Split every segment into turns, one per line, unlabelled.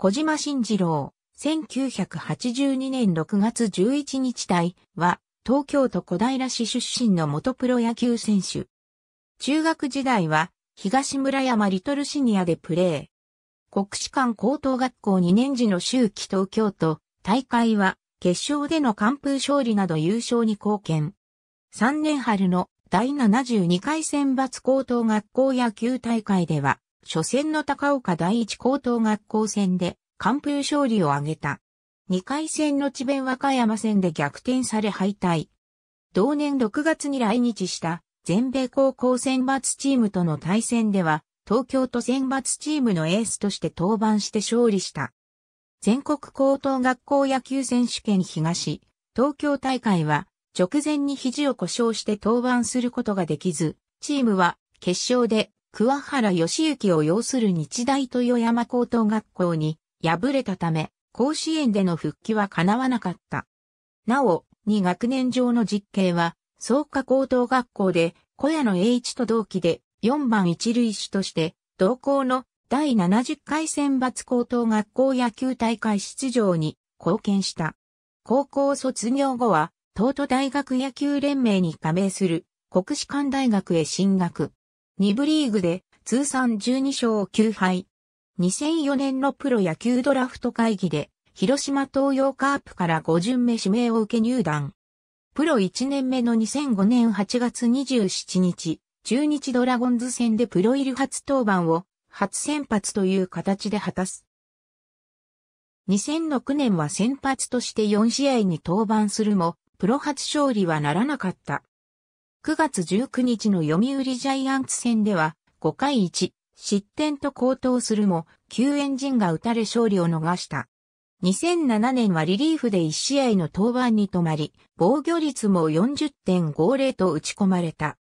小島慎次郎、1982年6月11日体は、東京都小平市出身の元プロ野球選手。中学時代は、東村山リトルシニアでプレー。国士館高等学校2年時の周期東京都、大会は、決勝での完封勝利など優勝に貢献。3年春の第72回選抜高等学校野球大会では、初戦の高岡第一高等学校戦で完封勝利を挙げた。2回戦の智弁和歌山戦で逆転され敗退。同年6月に来日した全米高校選抜チームとの対戦では、東京都選抜チームのエースとして登板して勝利した。全国高等学校野球選手権東、東京大会は直前に肘を故障して登板することができず、チームは決勝で桑原義行を要する日大豊山高等学校に敗れたため、甲子園での復帰は叶わなかった。なお、2学年上の実刑は、創価高等学校で小屋野栄一と同期で4番一塁手として、同校の第70回選抜高等学校野球大会出場に貢献した。高校卒業後は、東都大学野球連盟に加盟する国士舘大学へ進学。2部リーグで通算12勝9敗。2004年のプロ野球ドラフト会議で、広島東洋カープから5巡目指名を受け入団。プロ1年目の2005年8月27日、中日ドラゴンズ戦でプロ入り初登板を初先発という形で果たす。2006年は先発として4試合に登板するも、プロ初勝利はならなかった。9月19日の読売ジャイアンツ戦では5回1失点と高騰するも救援陣が打たれ勝利を逃した。2007年はリリーフで1試合の登板に止まり、防御率も40.50と打ち込まれた。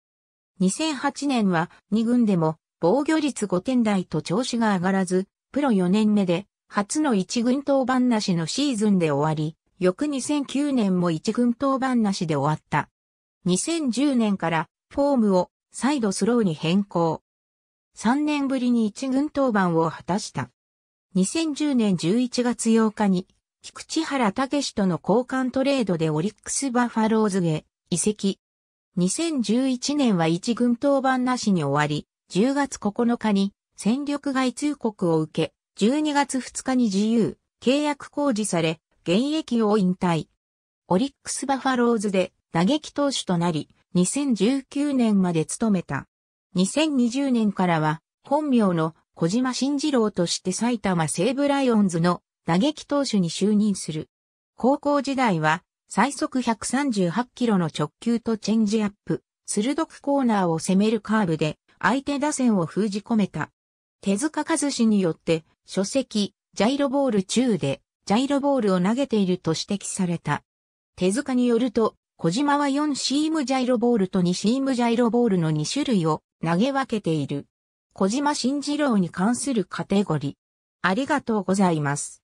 2008年は2軍でも防御率5点台と調子が上がらず、プロ4年目で初の1軍登板なしのシーズンで終わり、翌2009年も1軍登板なしで終わった。2010年からフォームを再度スローに変更。3年ぶりに一軍登板を果たした。2010年11月8日に菊池原武との交換トレードでオリックスバファローズへ移籍。2011年は一軍登板なしに終わり、10月9日に戦力外通告を受け、12月2日に自由、契約工事され、現役を引退。オリックスバファローズで打撃投手となり、2019年まで務めた。2020年からは、本名の小島慎二郎として埼玉西武ライオンズの打撃投手に就任する。高校時代は、最速138キロの直球とチェンジアップ、鋭くコーナーを攻めるカーブで、相手打線を封じ込めた。手塚和氏によって、書籍、ジャイロボール中で、ジャイロボールを投げていると指摘された。手塚によると、小島は4シームジャイロボールと2シームジャイロボールの2種類を投げ分けている。小島新次郎に関するカテゴリー。ありがとうございます。